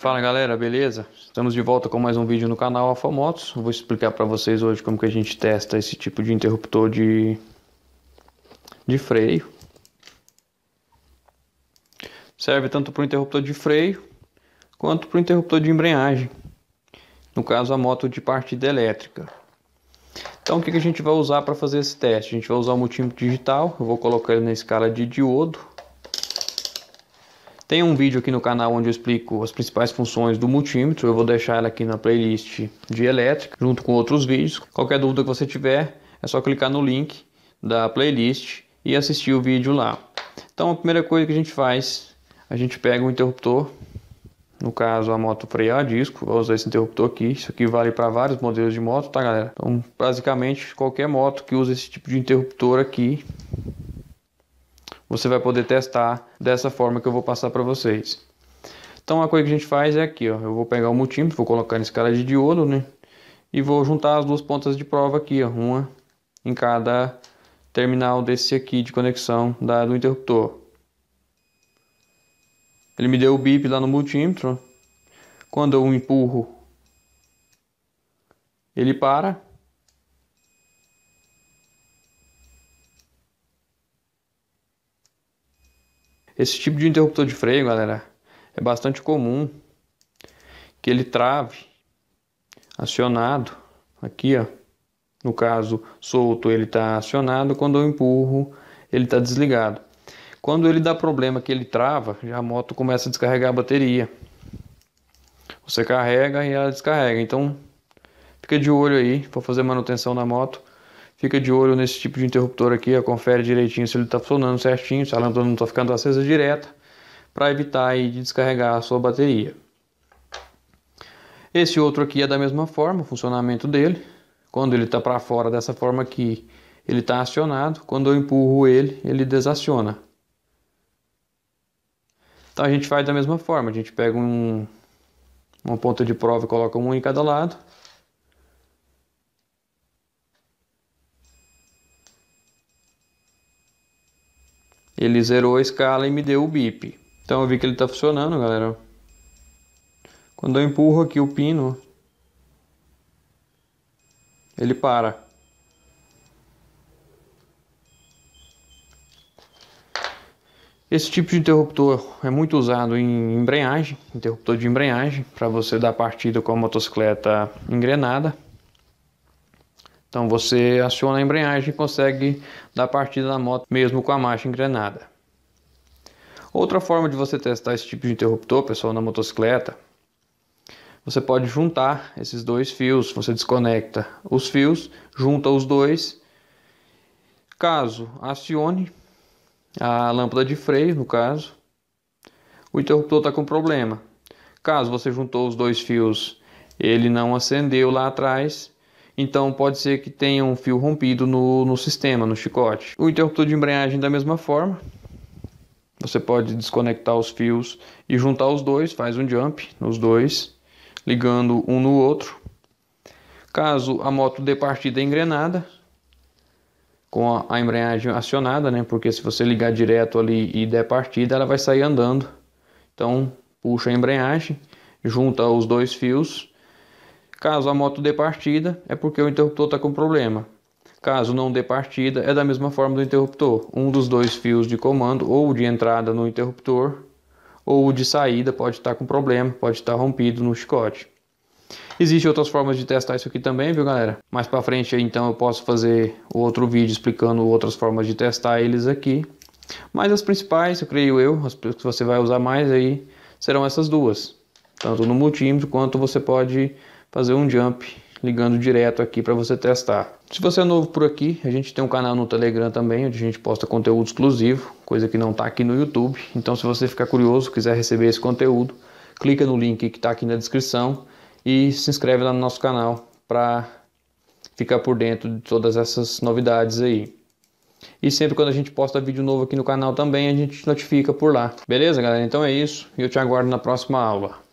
Fala galera, beleza? Estamos de volta com mais um vídeo no canal Alfa Motos. Vou explicar para vocês hoje como que a gente testa esse tipo de interruptor de, de freio. Serve tanto para o interruptor de freio quanto para o interruptor de embreagem. No caso, a moto de partida elétrica. Então, o que, que a gente vai usar para fazer esse teste? A gente vai usar o multímetro digital. Eu vou colocar ele na escala de diodo. Tem um vídeo aqui no canal onde eu explico as principais funções do multímetro. Eu vou deixar ela aqui na playlist de elétrica, junto com outros vídeos. Qualquer dúvida que você tiver, é só clicar no link da playlist e assistir o vídeo lá. Então a primeira coisa que a gente faz, a gente pega um interruptor, no caso a moto frear a disco, vou usar esse interruptor aqui, isso aqui vale para vários modelos de moto, tá galera? Então basicamente qualquer moto que usa esse tipo de interruptor aqui, você vai poder testar dessa forma que eu vou passar para vocês. Então a coisa que a gente faz é aqui, ó, eu vou pegar o multímetro, vou colocar nesse cara de diodo, né? E vou juntar as duas pontas de prova aqui, ó, uma em cada terminal desse aqui de conexão da, do interruptor. Ele me deu o bip lá no multímetro. Quando eu empurro, ele para. Esse tipo de interruptor de freio, galera, é bastante comum que ele trave acionado. Aqui, ó. No caso, solto ele está acionado, quando eu empurro, ele está desligado. Quando ele dá problema que ele trava, a moto começa a descarregar a bateria. Você carrega e ela descarrega. Então, fica de olho aí para fazer manutenção na moto. Fica de olho nesse tipo de interruptor aqui, ó, confere direitinho se ele está funcionando certinho, se a lâmpada não está ficando acesa direta, para evitar aí, de descarregar a sua bateria. Esse outro aqui é da mesma forma, o funcionamento dele. Quando ele está para fora dessa forma aqui, ele está acionado. Quando eu empurro ele, ele desaciona. Então a gente faz da mesma forma, a gente pega um, uma ponta de prova e coloca um em cada lado. Ele zerou a escala e me deu o bip. Então eu vi que ele está funcionando, galera. Quando eu empurro aqui o pino, ele para. Esse tipo de interruptor é muito usado em embreagem, interruptor de embreagem, para você dar partida com a motocicleta engrenada. Então você aciona a embreagem e consegue dar partida na moto mesmo com a marcha engrenada. Outra forma de você testar esse tipo de interruptor, pessoal, na motocicleta, você pode juntar esses dois fios, você desconecta os fios, junta os dois. Caso acione a lâmpada de freio, no caso, o interruptor está com problema. Caso você juntou os dois fios, ele não acendeu lá atrás, então pode ser que tenha um fio rompido no, no sistema, no chicote. O interruptor de embreagem da mesma forma. Você pode desconectar os fios e juntar os dois, faz um jump nos dois, ligando um no outro. Caso a moto dê partida engrenada, com a embreagem acionada, né? Porque se você ligar direto ali e der partida, ela vai sair andando. Então, puxa a embreagem, junta os dois fios Caso a moto dê partida, é porque o interruptor está com problema. Caso não dê partida, é da mesma forma do interruptor. Um dos dois fios de comando, ou de entrada no interruptor, ou de saída, pode estar tá com problema, pode estar tá rompido no chicote. Existem outras formas de testar isso aqui também, viu galera? Mais pra frente então eu posso fazer outro vídeo explicando outras formas de testar eles aqui. Mas as principais, eu creio eu, as que você vai usar mais aí, serão essas duas. Tanto no multímetro quanto você pode fazer um jump ligando direto aqui para você testar. Se você é novo por aqui, a gente tem um canal no Telegram também, onde a gente posta conteúdo exclusivo, coisa que não está aqui no YouTube. Então, se você ficar curioso, quiser receber esse conteúdo, clica no link que está aqui na descrição e se inscreve lá no nosso canal para ficar por dentro de todas essas novidades aí. E sempre quando a gente posta vídeo novo aqui no canal também, a gente notifica por lá. Beleza, galera? Então é isso e eu te aguardo na próxima aula.